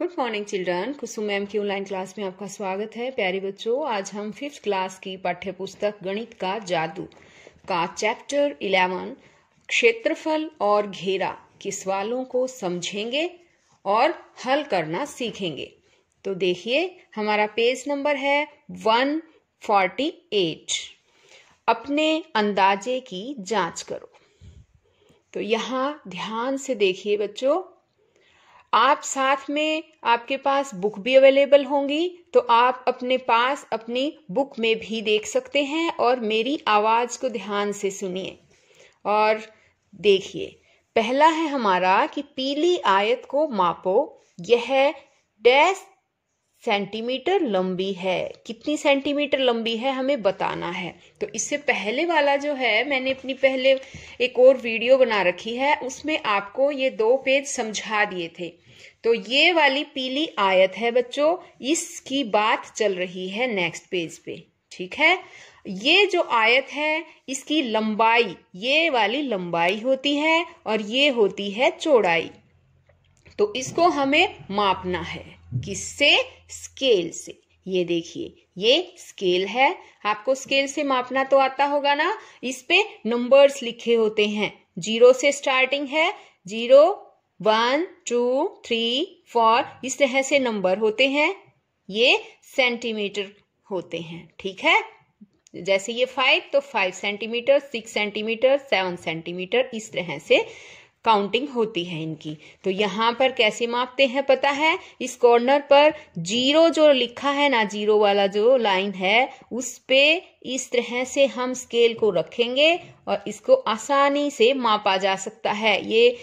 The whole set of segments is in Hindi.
good morning children Kusum ma'am की ऑनलाइन क्लास में आपका स्वागत है प्यारे बच्चों आज हम फिफ्थ क्लास की पाठ्य पुस्तक गणित का जादू का चैप्टर इलेवन क्षेत्रफल और घेरा के सवालों को समझेंगे और हल करना सीखेंगे तो देखिए हमारा पेज नंबर है वन फोर्टी एट अपने अंदाजे की जांच करो तो यहाँ ध्यान से देखिए बच्चों आप साथ में आपके पास बुक भी अवेलेबल होंगी तो आप अपने पास अपनी बुक में भी देख सकते हैं और मेरी आवाज़ को ध्यान से सुनिए और देखिए पहला है हमारा कि पीली आयत को मापो यह डैश सेंटीमीटर लंबी है कितनी सेंटीमीटर लंबी है हमें बताना है तो इससे पहले वाला जो है मैंने अपनी पहले एक और वीडियो बना रखी है उसमें आपको ये दो पेज समझा दिए थे तो ये वाली पीली आयत है बच्चों इसकी बात चल रही है नेक्स्ट पेज पे ठीक है ये जो आयत है इसकी लंबाई ये वाली लंबाई होती है और ये होती है चौड़ाई तो इसको हमें मापना है किससे स्केल से ये देखिए ये स्केल है आपको स्केल से मापना तो आता होगा ना इस पे नंबर्स लिखे होते हैं जीरो से स्टार्टिंग है zero one two three four इस तरह से नंबर होते हैं ये सेंटीमीटर होते हैं ठीक है जैसे ये फाइव तो five centimetre six centimetre seven centimetre इस तरह से काउंटिंग होती है इनकी तो यहाँ पर कैसे मापते हैं पता है इस कॉर्नर पर जीरो जो लिखा है ना जीरो वाला जो लाइन है उस पे इस तरह से हम स्केल को रखेंगे और इसको आसानी से मापा जा सकता है ये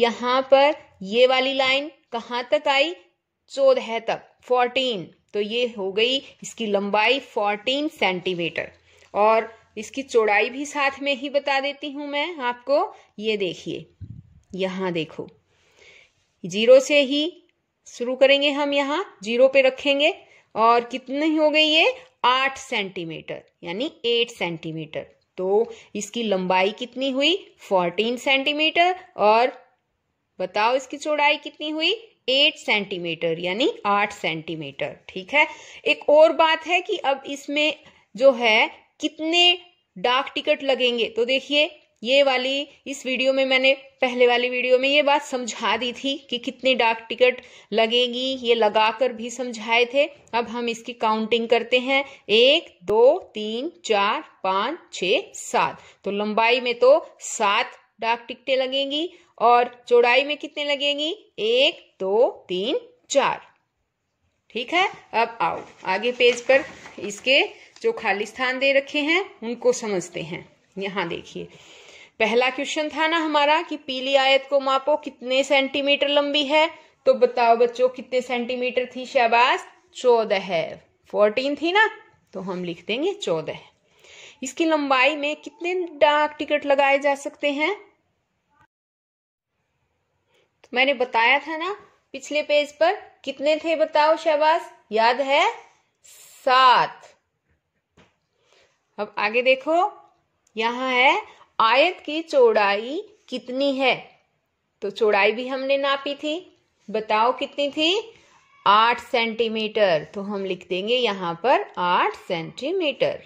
यहाँ पर ये वाली लाइन कहाँ तक आई चौदह तक फोर्टीन तो ये हो गई इसकी लंबाई फोर्टीन सेंटीमीटर और इसकी चौड़ाई भी साथ में ही बता देती हूं मैं आपको ये देखिए यहां देखो जीरो से ही शुरू करेंगे हम यहां जीरो पे रखेंगे और कितनी हो गई ये आठ सेंटीमीटर यानी एट सेंटीमीटर तो इसकी लंबाई कितनी हुई फोर्टीन सेंटीमीटर और बताओ इसकी चौड़ाई कितनी हुई एट सेंटीमीटर यानी आठ सेंटीमीटर ठीक है एक और बात है कि अब इसमें जो है कितने डाक टिकट लगेंगे तो देखिए ये वाली इस वीडियो में मैंने पहले वाली वीडियो में ये बात समझा दी थी कि कितनी डाक टिकट लगेगी ये लगाकर भी समझाए थे अब हम इसकी काउंटिंग करते हैं एक दो तीन चार पाँच छ सात तो लंबाई में तो सात डाक टिकटें लगेंगी और चौड़ाई में कितने लगेंगी एक दो तीन चार ठीक है अब आओ आगे पेज पर इसके जो खाली स्थान दे रखे हैं उनको समझते हैं यहां देखिए पहला क्वेश्चन था ना हमारा कि पीली आयत को मापो कितने सेंटीमीटर लंबी है तो बताओ बच्चों कितने सेंटीमीटर थी शहबाज चौदह है फोर्टीन थी ना तो हम लिख देंगे चौदह इसकी लंबाई में कितने डाक टिकट लगाए जा सकते हैं तो मैंने बताया था ना पिछले पेज पर कितने थे बताओ शहबाज याद है सात अब आगे देखो यहां है आयत की चौड़ाई कितनी है तो चौड़ाई भी हमने नापी थी बताओ कितनी थी आठ सेंटीमीटर तो हम लिख देंगे यहां पर आठ सेंटीमीटर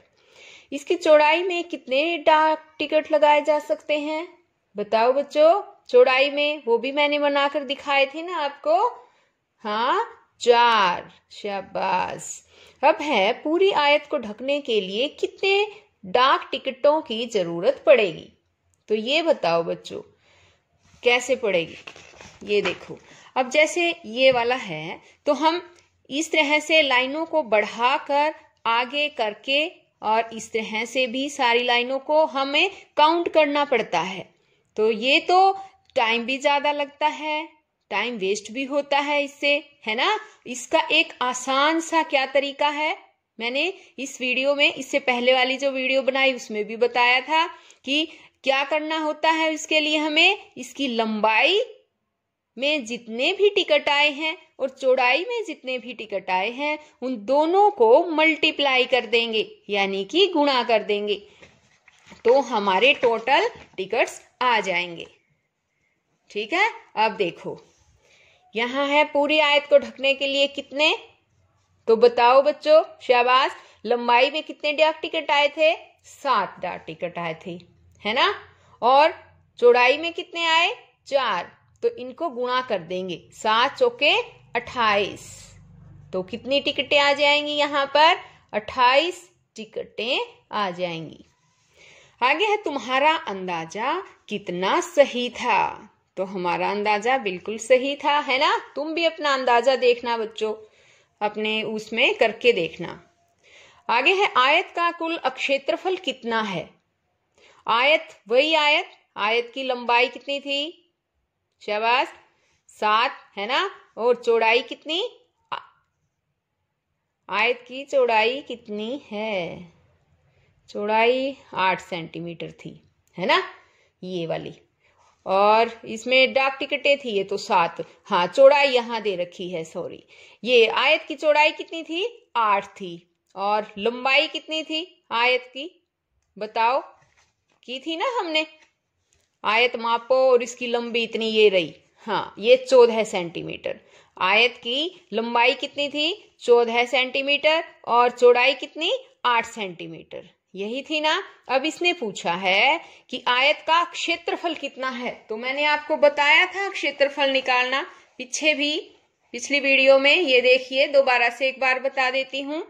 इसकी चौड़ाई में कितने डाक टिकट लगाए जा सकते हैं बताओ बच्चों चौड़ाई में वो भी मैंने बनाकर दिखाए थे ना आपको हाँ चार शाबाश अब है पूरी आयत को ढकने के लिए कितने डाक टिकटों की ज़रूरत पड़ेगी तो ये बताओ बच्चों कैसे पड़ेगी ये देखो अब जैसे ये वाला है तो हम इस तरह से लाइनों को बढ़ाकर आगे करके और इस तरह से भी सारी लाइनों को हमें काउंट करना पड़ता है तो ये तो टाइम भी ज़्यादा लगता है टाइम वेस्ट भी होता है इससे है ना इसका एक आसान सा क्या तरीका है मैंने इस वीडियो में इससे पहले वाली जो वीडियो बनाई उसमें भी बताया था कि क्या करना होता है इसके लिए हमें इसकी लंबाई में जितने भी टिकट आए हैं और चौड़ाई में जितने भी टिकट आए हैं उन दोनों को मल्टीप्लाई कर देंगे यानी कि गुणा कर देंगे तो हमारे टोटल टिकट्स आ जाएंगे ठीक है अब देखो यहां है पूरी आयत को ढकने के लिए कितने तो बताओ बच्चों शहबाज लंबाई में कितने डाक टिकट आए थे सात डाक टिकट आए थे है ना और चौड़ाई में कितने आए चार तो इनको गुणा कर देंगे सात चौके अट्ठाईस तो कितनी टिकटें आ जाएंगी यहां पर अट्ठाईस टिकटें आ जाएंगी आगे है तुम्हारा अंदाजा कितना सही था तो हमारा अंदाजा बिल्कुल सही था है ना तुम भी अपना अंदाजा देखना बच्चों अपने उसमें करके देखना आगे है आयत का कुल अक्षेत्रफल कितना है आयत वही आयत आयत की लंबाई कितनी थी शबाश सात है ना और चौड़ाई कितनी आयत की चौड़ाई कितनी है चौड़ाई आठ सेंटीमीटर थी है ना ये वाली और इसमें डाक टिकटें थी ये तो सात हाँ चौड़ाई यहाँ दे रखी है सॉरी ये आयत की चौड़ाई कितनी थी आठ थी और लंबाई कितनी थी आयत की बताओ की थी ना हमने आयत मापो और इसकी लंबी इतनी ये रही हाँ ये चौदह सेंटीमीटर आयत की लंबाई कितनी थी चौदह सेंटीमीटर और चौड़ाई कितनी आठ सेंटीमीटर यही थी ना अब इसने पूछा है कि आयत का क्षेत्रफल कितना है तो मैंने आपको बताया था क्षेत्रफल निकालना पीछे भी पिछली वीडियो में ये देखिए दोबारा से एक बार बता देती हूँ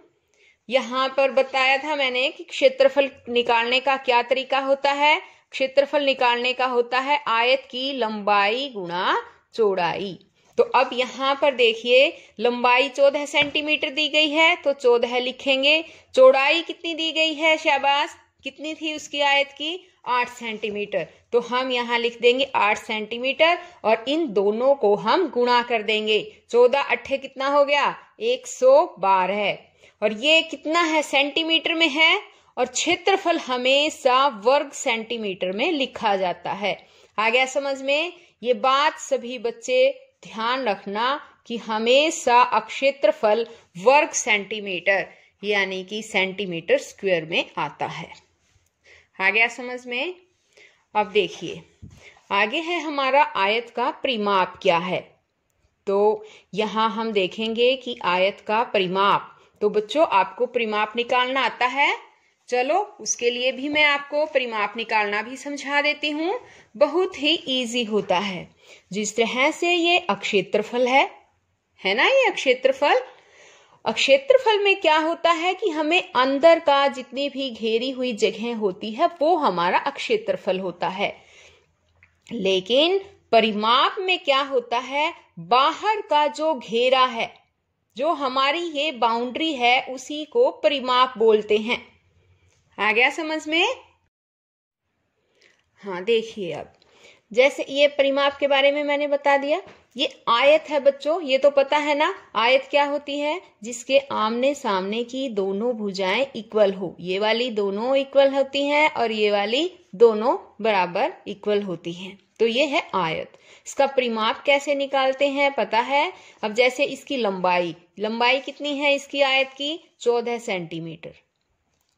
यहाँ पर बताया था मैंने कि क्षेत्रफल निकालने का क्या तरीका होता है क्षेत्रफल निकालने का होता है आयत की लंबाई गुणा चौड़ाई तो अब यहां पर देखिए लंबाई चौदह सेंटीमीटर दी गई है तो चौदह लिखेंगे चौड़ाई कितनी दी गई है शहबाज कितनी थी उसकी आयत की आठ सेंटीमीटर तो हम यहाँ लिख देंगे आठ सेंटीमीटर और इन दोनों को हम गुणा कर देंगे चौदह अट्ठे कितना हो गया एक सौ बारह और ये कितना है सेंटीमीटर में है और क्षेत्रफल हमेशा वर्ग सेंटीमीटर में लिखा जाता है आ गया समझ में ये बात सभी बच्चे ध्यान रखना कि हमेशा अक्षेत्र फल वर्ग सेंटीमीटर यानी कि सेंटीमीटर स्क्वायर में आता है आ गया समझ में अब देखिए आगे है हमारा आयत का परिमाप क्या है तो यहां हम देखेंगे कि आयत का परिमाप तो बच्चों आपको परिमाप निकालना आता है चलो उसके लिए भी मैं आपको परिमाप निकालना भी समझा देती हूँ बहुत ही इजी होता है जिस तरह से ये अक्षेत्रफल है है ना ये अक्षेत्रफल अक्षेत्रफल में क्या होता है कि हमें अंदर का जितनी भी घेरी हुई जगह होती है वो हमारा अक्षेत्रफल होता है लेकिन परिमाप में क्या होता है बाहर का जो घेरा है जो हमारी ये बाउंड्री है उसी को परिमाप बोलते हैं आ गया समझ में हाँ देखिए अब जैसे ये परिमाप के बारे में मैंने बता दिया ये आयत है बच्चों ये तो पता है ना आयत क्या होती है जिसके आमने सामने की दोनों भुजाएं इक्वल हो ये वाली दोनों इक्वल होती हैं और ये वाली दोनों बराबर इक्वल होती हैं तो ये है आयत इसका परिमाप कैसे निकालते हैं पता है अब जैसे इसकी लंबाई लंबाई कितनी है इसकी आयत की चौदह सेंटीमीटर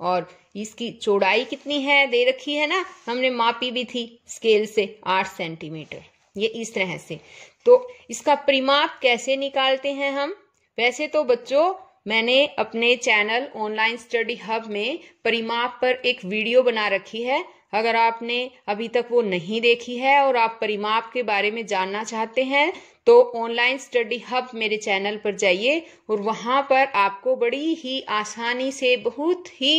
और इसकी चौड़ाई कितनी है दे रखी है ना हमने मापी भी थी स्केल से आठ सेंटीमीटर ये इस तरह से तो इसका परिमाप कैसे निकालते हैं हम वैसे तो बच्चों मैंने अपने चैनल ऑनलाइन स्टडी हब में परिमाप पर एक वीडियो बना रखी है अगर आपने अभी तक वो नहीं देखी है और आप परिमाप के बारे में जानना चाहते हैं तो ऑनलाइन स्टडी हब मेरे चैनल पर जाइए और वहां पर आपको बड़ी ही आसानी से बहुत ही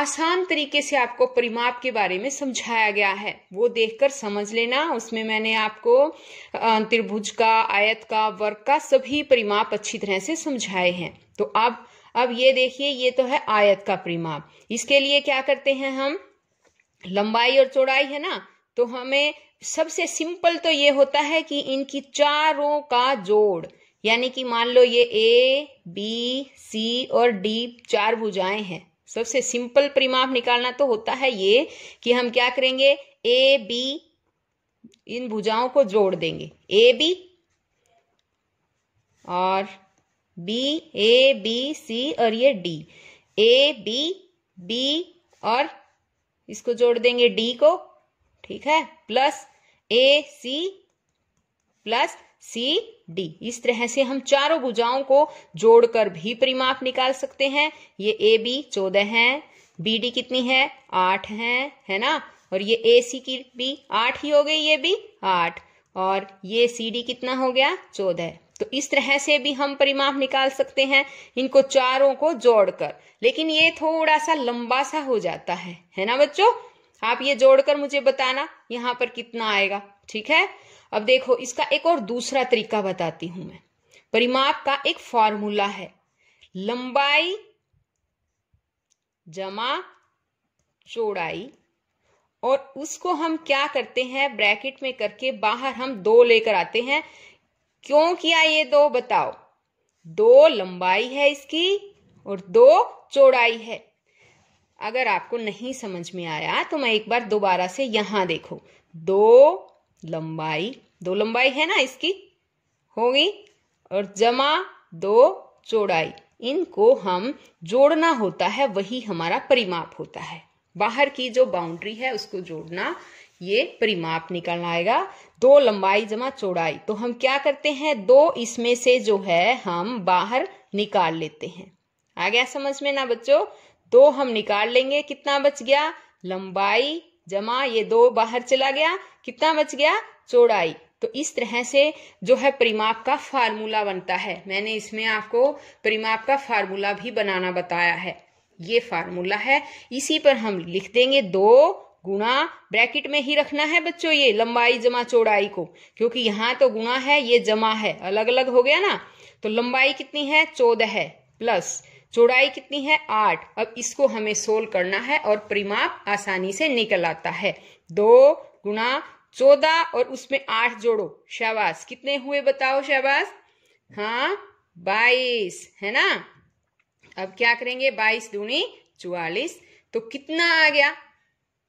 आसान तरीके से आपको परिमाप के बारे में समझाया गया है वो देखकर समझ लेना उसमें मैंने आपको त्रिभुज का आयत का वर्ग का सभी परिमाप अच्छी तरह से समझाए हैं तो अब अब ये देखिए ये तो है आयत का परिमाप इसके लिए क्या करते हैं हम लंबाई और चौड़ाई है ना तो हमें सबसे सिंपल तो ये होता है कि इनकी चारों का जोड़ यानी कि मान लो ये ए बी सी और डी चार भुजाएं हैं सबसे सिंपल परिमाप निकालना तो होता है ये कि हम क्या करेंगे ए बी इन भुजाओं को जोड़ देंगे ए बी और बी ए बी सी और ये डी ए बी बी और इसको जोड़ देंगे डी को ठीक है plus A C plus C D इस तरह से हम चारों भुजाओं को जोड़कर भी परिमाप निकाल सकते हैं ये ए बी चौदह है बी डी कितनी है आठ है है ना और ये ए सी की भी आठ ही हो गई ये भी आठ और ये सी डी कितना हो गया चौदह तो इस तरह से भी हम परिमाप निकाल सकते हैं इनको चारों को जोड़कर लेकिन ये थोड़ा सा लंबा सा हो जाता है है ना बच्चों आप ये जोड़कर मुझे बताना यहाँ पर कितना आएगा ठीक है अब देखो इसका एक और दूसरा तरीका बताती हूं मैं परिमाप का एक फॉर्मूला है लंबाई जमा चौड़ाई और उसको हम क्या करते हैं ब्रैकेट में करके बाहर हम दो लेकर आते हैं क्यों किया ये दो बताओ दो लंबाई है इसकी और दो चौड़ाई है अगर आपको नहीं समझ में आया तो मैं एक बार दोबारा से यहां देखो दो लंबाई दो लंबाई है ना इसकी होगी और जमा दो चौड़ाई इनको हम जोड़ना होता है वही हमारा परिमाप होता है बाहर की जो बाउंड्री है उसको जोड़ना ये परिमाप निकलना आएगा दो लंबाई जमा चौड़ाई तो हम क्या करते हैं दो इसमें से जो है हम बाहर निकाल लेते हैं आ गया समझ में ना बच्चों दो तो हम निकाल लेंगे कितना बच गया लंबाई जमा ये दो बाहर चला गया कितना बच गया चौड़ाई तो इस तरह से जो है परिमाप का फार्मूला बनता है मैंने इसमें आपको परिमाप का फार्मूला भी बनाना बताया है ये फार्मूला है इसी पर हम लिख देंगे दो गुणा ब्रैकेट में ही रखना है बच्चों ये लंबाई जमा चौड़ाई को क्योंकि यहाँ तो गुणा है ये जमा है अलग अलग हो गया ना तो लंबाई कितनी है चौदह है प्लस चौड़ाई कितनी है आठ अब इसको हमें सोल्व करना है और परिमाप आसानी से निकल आता है दो गुणा चौदह और उसमें आठ जोड़ो शहबाज कितने हुए बताओ शहबाज हाँ बाईस है ना अब क्या करेंगे बाईस दूनी चौवालीस तो कितना आ गया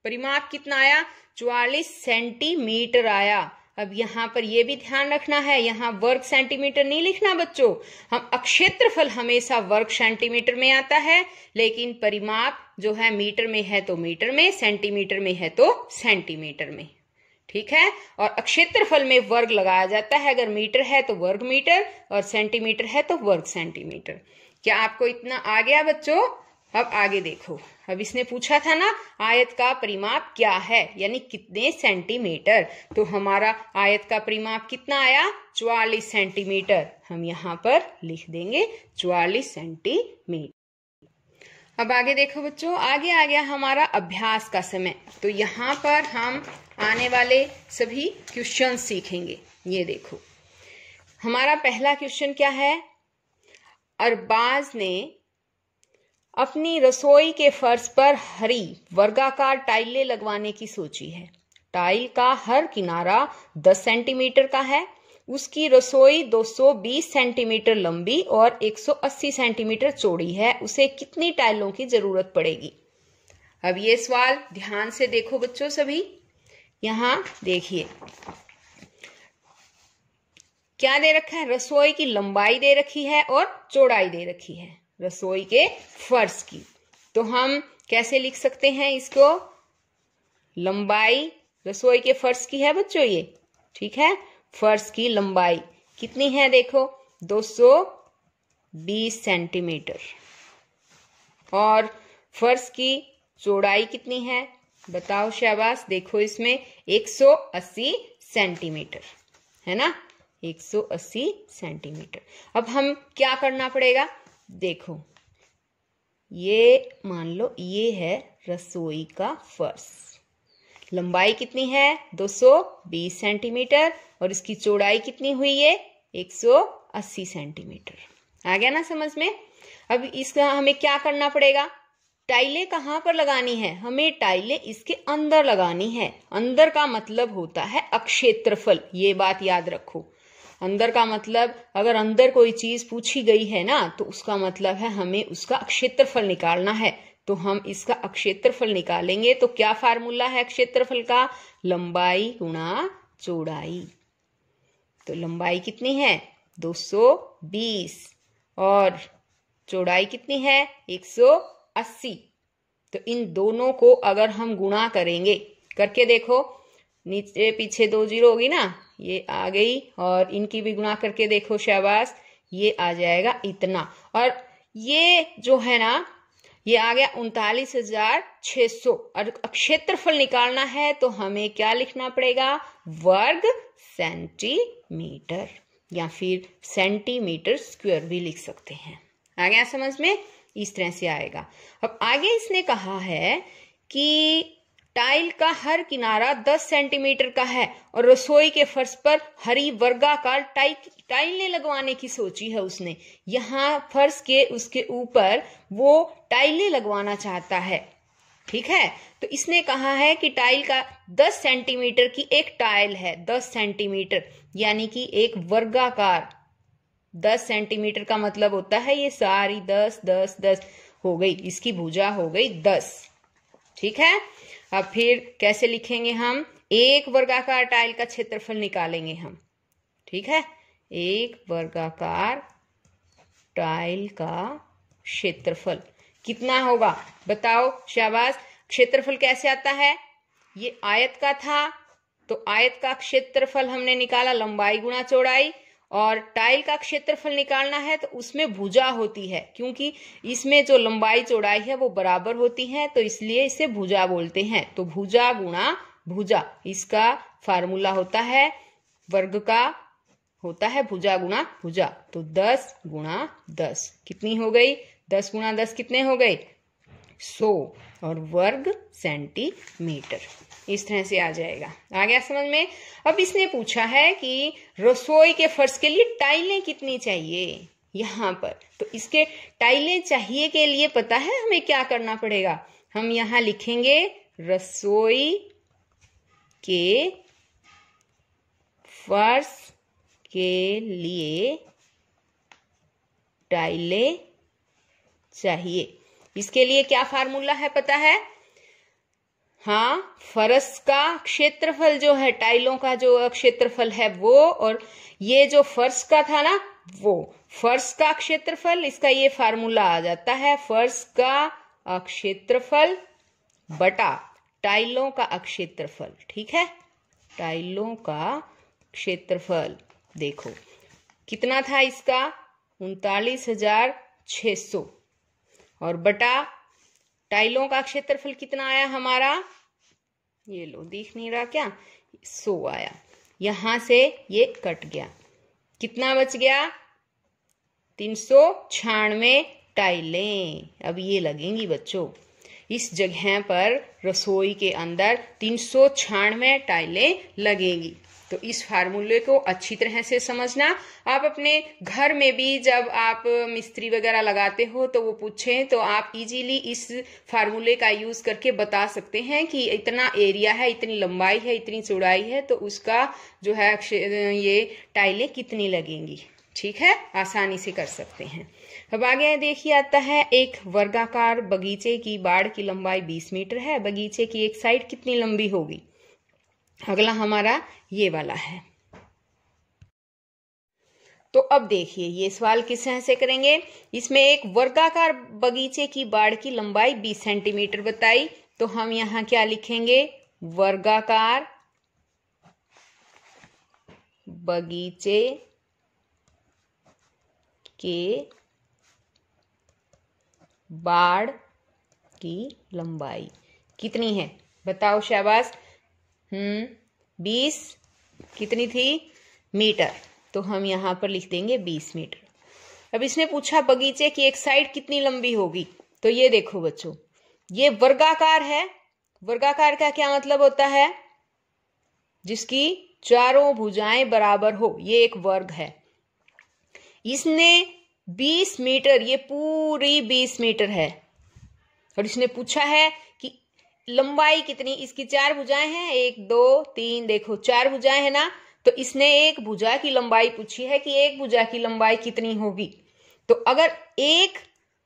परिमाप कितना आया चौवालीस सेंटीमीटर आया अब यहां पर यह भी ध्यान रखना है यहाँ वर्ग सेंटीमीटर नहीं लिखना बच्चों हम अक्षेत्रफल हमेशा वर्ग सेंटीमीटर में आता है लेकिन परिमाप जो है मीटर में है तो मीटर में सेंटीमीटर में है तो सेंटीमीटर में ठीक है और अक्षेत्रफल में वर्ग लगाया जाता है अगर मीटर है तो वर्ग मीटर और सेंटीमीटर है तो वर्ग सेंटीमीटर क्या आपको इतना आ गया बच्चों अब आगे देखो अब इसने पूछा था ना आयत का परिमाप क्या है यानी कितने सेंटीमीटर तो हमारा आयत का परिमाप कितना आया 44 सेंटीमीटर हम यहाँ पर लिख देंगे 44 सेंटीमीटर अब आगे देखो बच्चों आगे आ गया हमारा अभ्यास का समय तो यहाँ पर हम आने वाले सभी क्वेश्चन सीखेंगे ये देखो हमारा पहला क्वेश्चन क्या है अरबाज ने अपनी रसोई के फर्श पर हरी वर्गाकार टाइलें लगवाने की सोची है टाइल का हर किनारा 10 सेंटीमीटर का है उसकी रसोई 220 सेंटीमीटर लंबी और 180 सेंटीमीटर चौड़ी है उसे कितनी टाइलों की जरूरत पड़ेगी अब ये सवाल ध्यान से देखो बच्चों सभी यहाँ देखिए क्या दे रखा है रसोई की लंबाई दे रखी है और चौड़ाई दे रखी है रसोई के फर्श की तो हम कैसे लिख सकते हैं इसको लंबाई रसोई के फर्श की है बच्चों ये ठीक है फर्श की लंबाई कितनी है देखो 220 सेंटीमीटर और फर्श की चौड़ाई कितनी है बताओ शहबाज देखो इसमें 180 सेंटीमीटर है ना 180 सेंटीमीटर अब हम क्या करना पड़ेगा देखो ये मान लो ये है रसोई का फर्श लंबाई कितनी है 220 सेंटीमीटर और इसकी चौड़ाई कितनी हुई है 180 सेंटीमीटर आ गया ना समझ में अब इसका हमें क्या करना पड़ेगा टाइलें कहाँ पर लगानी है हमें टाइलें इसके अंदर लगानी है अंदर का मतलब होता है अक्षेत्रफल ये बात याद रखो अंदर का मतलब अगर अंदर कोई चीज पूछी गई है ना तो उसका मतलब है हमें उसका क्षेत्रफल निकालना है तो हम इसका क्षेत्रफल निकालेंगे तो क्या फार्मूला है क्षेत्रफल का लंबाई गुणा चौड़ाई तो लंबाई कितनी है 220 और चौड़ाई कितनी है 180 तो इन दोनों को अगर हम गुणा करेंगे करके देखो नीचे पीछे दो जीरो होगी ना ये आ गई और इनकी भी गुणा करके देखो शहबाज ये आ जाएगा इतना और ये जो है ना ये आ गया उनतालीस हजार छह सौ और क्षेत्रफल निकालना है तो हमें क्या लिखना पड़ेगा वर्ग सेंटीमीटर या फिर सेंटीमीटर स्क्वायर भी लिख सकते हैं आ गया समझ में इस तरह से आएगा अब आगे इसने कहा है कि टाइल का हर किनारा 10 सेंटीमीटर का है और रसोई के फर्श पर हरी वर्गाकार टाइल टाइलें लगवाने की सोची है उसने यहाँ फर्श के उसके ऊपर वो टाइलें लगवाना चाहता है ठीक है तो इसने कहा है कि टाइल का 10 सेंटीमीटर की एक टाइल है 10 सेंटीमीटर यानी कि एक वर्गाकार 10 सेंटीमीटर का मतलब होता है ये सारी 10 10 10 हो गई इसकी भुजा हो गई 10 ठीक है अब फिर कैसे लिखेंगे हम एक वर्गाकार टाइल का क्षेत्रफल निकालेंगे हम ठीक है एक वर्गाकार टाइल का क्षेत्रफल कितना होगा बताओ शाहबाज क्षेत्रफल कैसे आता है ये आयत का था तो आयत का क्षेत्रफल हमने निकाला लंबाई गुणा चौड़ाई और टाइल का क्षेत्रफल निकालना है तो उसमें भुजा होती है क्योंकि इसमें जो लंबाई चौड़ाई है वो बराबर होती है तो इसलिए इसे भुजा बोलते हैं तो भुजा गुणा भुजा इसका फार्मूला होता है वर्ग का होता है भुजा गुणा भुजा तो दस गुणा दस कितनी हो गई दस गुणा दस कितने हो गए सो और वर्ग सेंटीमीटर इस तरह से आ जाएगा आ गया समझ में अब इसने पूछा है कि रसोई के फर्श के लिए टाइलें कितनी चाहिए यहाँ पर तो इसके टाइलें चाहिए के लिए पता है हमें क्या करना पड़ेगा हम यहाँ लिखेंगे रसोई के फर्श के लिए टाइलें चाहिए इसके लिए क्या फार्मूला है पता है हाँ फरस का क्षेत्रफल जो है टाइलों का जो क्षेत्रफल है वो और ये जो फर्श का था ना वो फर्श का क्षेत्रफल इसका ये फार्मूला आ जाता है फर्श का क्षेत्रफल बटा टाइलों का अक्षेत्रफल ठीक है टाइलों का क्षेत्रफल देखो कितना था इसका उनतालीस हजार छ सौ और बटा टाइलों का क्षेत्रफल कितना आया हमारा ये लो दिख नहीं रहा क्या सो आया यहां से ये कट गया कितना बच गया तीन सौ छियानवे टाइलें अब ये लगेंगी बच्चों इस जगह पर रसोई के अंदर तीन सौ छियानवे टाइलें लगेंगी तो इस फार्मूले को अच्छी तरह से समझना आप अपने घर में भी जब आप मिस्त्री वगैरह लगाते हो तो वो पूछें तो आप इजीली इस फार्मूले का यूज करके बता सकते हैं कि इतना एरिया है इतनी लंबाई है इतनी चौड़ाई है तो उसका जो है ये टाइलें कितनी लगेंगी ठीक है आसानी से कर सकते हैं अब आगे देखिए आता है एक वर्गाकार बगीचे की बाढ़ की लंबाई 20 मीटर है बगीचे की एक साइड कितनी लंबी होगी अगला हमारा ये वाला है तो अब देखिए ये सवाल किस तरह से करेंगे इसमें एक वर्गाकार बगीचे की बाड़ की लंबाई 20 सेंटीमीटर बताई तो हम यहां क्या लिखेंगे वर्गाकार बगीचे के बाड़ की लंबाई कितनी है बताओ शहबाज हम्म बीस कितनी थी मीटर तो हम यहाँ पर लिख देंगे बीस मीटर अब इसने पूछा बगीचे की एक साइड कितनी लंबी होगी तो ये देखो बच्चों ये वर्गाकार है वर्गाकार का क्या मतलब होता है जिसकी चारों भुजाएं बराबर हो ये एक वर्ग है इसने 20 मीटर ये पूरी 20 मीटर है और इसने पूछा है लंबाई कितनी इसकी चार भुजाएं हैं एक दो तीन देखो चार भुजाएं है ना तो इसने एक भुजा की लंबाई पूछी है कि एक भुजा की लंबाई कितनी होगी तो अगर एक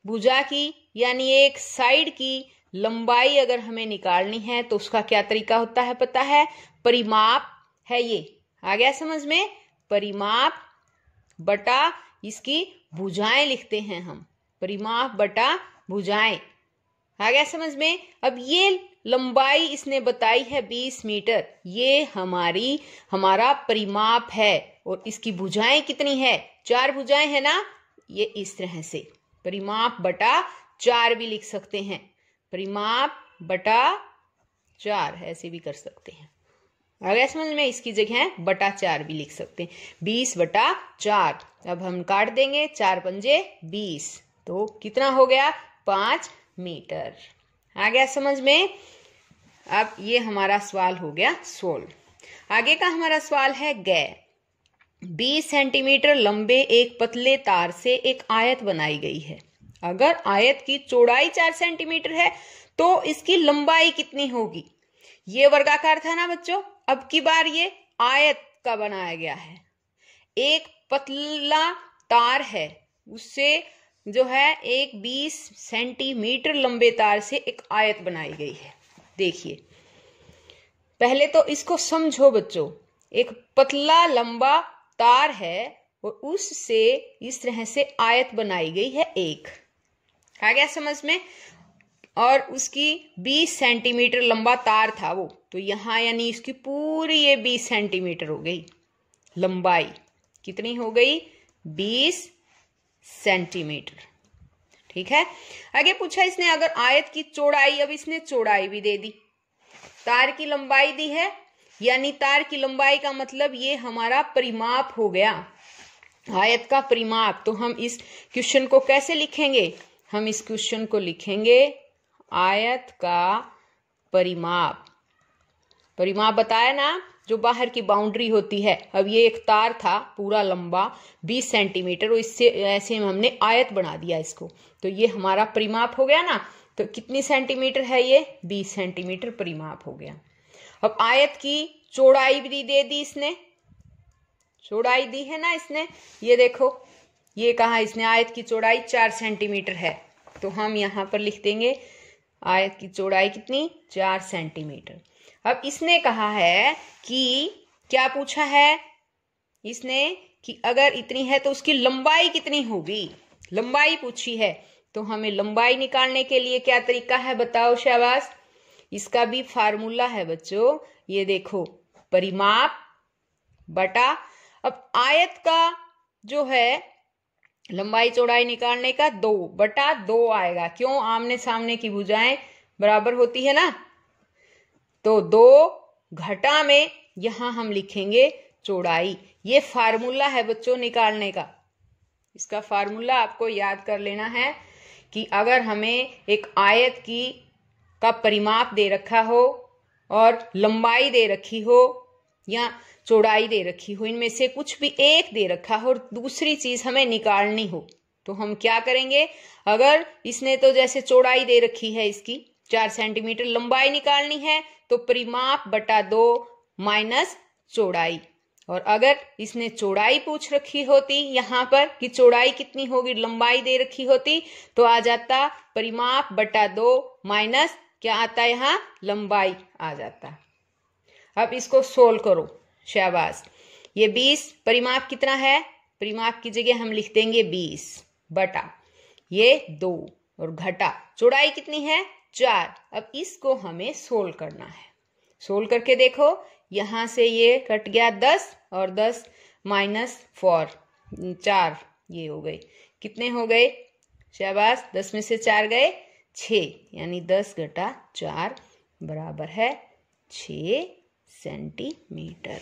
भुजा की यानी एक साइड की लंबाई अगर हमें निकालनी है तो उसका क्या तरीका होता है पता है परिमाप है ये आ गया समझ में परिमाप बटा इसकी भुजाएं लिखते हैं हम परिमाप बटा भुजाएं आ गया समझ में अब ये लंबाई इसने बताई है 20 मीटर ये हमारी हमारा परिमाप है और इसकी भुजाएं कितनी है चार भुजाएं है ना ये इस तरह से परिमाप बटा चार भी लिख सकते हैं परिमाप बटा चार ऐसे भी कर सकते हैं अगर समझ में इसकी जगह बटा चार भी लिख सकते हैं बीस बटा चार अब हम काट देंगे चार पंजे बीस तो कितना हो गया पांच मीटर आ गया समझ में अब ये हमारा सवाल हो गया सोल्व आगे का हमारा सवाल है गै बीस सेंटीमीटर लंबे एक पतले तार से एक आयत बनाई गई है अगर आयत की चौड़ाई चार सेंटीमीटर है तो इसकी लंबाई कितनी होगी ये वर्गाकार था ना बच्चों अब की बार ये आयत का बनाया गया है एक पतला तार है उससे जो है एक बीस सेंटीमीटर लंबे तार से एक आयत बनाई गई है देखिए पहले तो इसको समझो बच्चों एक पतला लंबा तार है और उससे इस तरह से आयत बनाई गई है एक आ गया समझ में और उसकी 20 सेंटीमीटर लंबा तार था वो तो यहां यानी इसकी पूरी ये 20 सेंटीमीटर हो गई लंबाई कितनी हो गई 20 सेंटीमीटर ठीक है आगे पूछा इसने अगर आयत की चौड़ाई अब इसने चौड़ाई भी दे दी तार की लंबाई दी है यानी तार की लंबाई का मतलब ये हमारा परिमाप हो गया आयत का परिमाप तो हम इस क्वेश्चन को कैसे लिखेंगे हम इस क्वेश्चन को लिखेंगे आयत का परिमाप परिमाप बताया ना जो बाहर की बाउंड्री होती है अब ये एक तार था पूरा लंबा 20 सेंटीमीटर और इससे ऐसे में हमने आयत बना दिया इसको तो ये हमारा परिमाप हो गया ना तो कितनी सेंटीमीटर है ये 20 सेंटीमीटर परिमाप हो गया अब आयत की चौड़ाई भी दे दी इसने चौड़ाई दी है ना इसने ये देखो ये कहा इसने आयत की चौड़ाई चार सेंटीमीटर है तो हम यहां पर लिख देंगे आयत की चौड़ाई कितनी चार सेंटीमीटर अब इसने कहा है कि क्या पूछा है इसने कि अगर इतनी है तो उसकी लंबाई कितनी होगी लंबाई पूछी है तो हमें लंबाई निकालने के लिए क्या तरीका है बताओ शहबाज इसका भी फार्मूला है बच्चों ये देखो परिमाप बटा अब आयत का जो है लंबाई चौड़ाई निकालने का दो बटा दो आएगा क्यों आमने सामने की भुजाएं बराबर होती है ना तो दो घटा में यहां हम लिखेंगे चौड़ाई ये फार्मूला है बच्चों निकालने का इसका फार्मूला आपको याद कर लेना है कि अगर हमें एक आयत की का परिमाप दे रखा हो और लंबाई दे रखी हो या चौड़ाई दे रखी हो इनमें से कुछ भी एक दे रखा हो और दूसरी चीज हमें निकालनी हो तो हम क्या करेंगे अगर इसने तो जैसे चौड़ाई दे रखी है इसकी चार सेंटीमीटर लंबाई निकालनी है तो परिमाप बटा दो माइनस चौड़ाई और अगर इसने चौड़ाई पूछ रखी होती यहाँ पर कि चौड़ाई कितनी होगी लंबाई दे रखी होती तो आ जाता परिमाप बटा दो माइनस क्या आता यहाँ लंबाई आ जाता अब इसको सोल्व करो शहबाज ये बीस परिमाप कितना है परिमाप की जगह हम लिख देंगे बीस बटा ये दो और घटा चौड़ाई कितनी है चार अब इसको हमें सोल्व करना है सोल्व करके देखो यहाँ से ये कट गया दस और दस माइनस फोर चार ये हो गए कितने हो गए शहबाज दस में से चार गए छ यानी दस घटा चार बराबर है छ सेंटीमीटर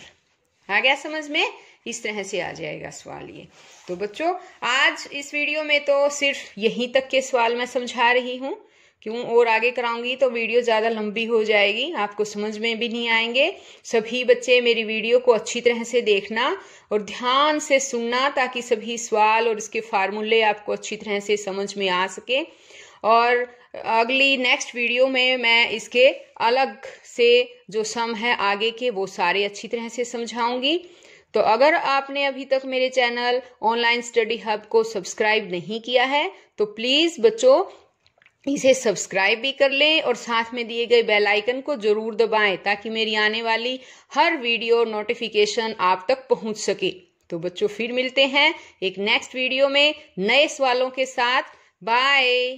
आ गया समझ में इस तरह से आ जाएगा सवाल ये तो बच्चों आज इस वीडियो में तो सिर्फ यहीं तक के सवाल मैं समझा रही हूँ क्यों और आगे कराऊंगी तो वीडियो ज़्यादा लंबी हो जाएगी आपको समझ में भी नहीं आएंगे सभी बच्चे मेरी वीडियो को अच्छी तरह से देखना और ध्यान से सुनना ताकि सभी सवाल और इसके फार्मूले आपको अच्छी तरह से समझ में आ सके और अगली नेक्स्ट वीडियो में मैं इसके अलग से जो सम है आगे के वो सारे अच्छी तरह से समझाऊंगी तो अगर आपने अभी तक मेरे चैनल ऑनलाइन स्टडी हब को सब्सक्राइब नहीं किया है तो प्लीज़ बच्चों इसे सब्सक्राइब भी कर लें और साथ में दिए गए बेल आइकन को जरूर दबाएं ताकि मेरी आने वाली हर वीडियो नोटिफिकेशन आप तक पहुंच सके तो बच्चों फिर मिलते हैं एक नेक्स्ट वीडियो में नए सवालों के साथ बाय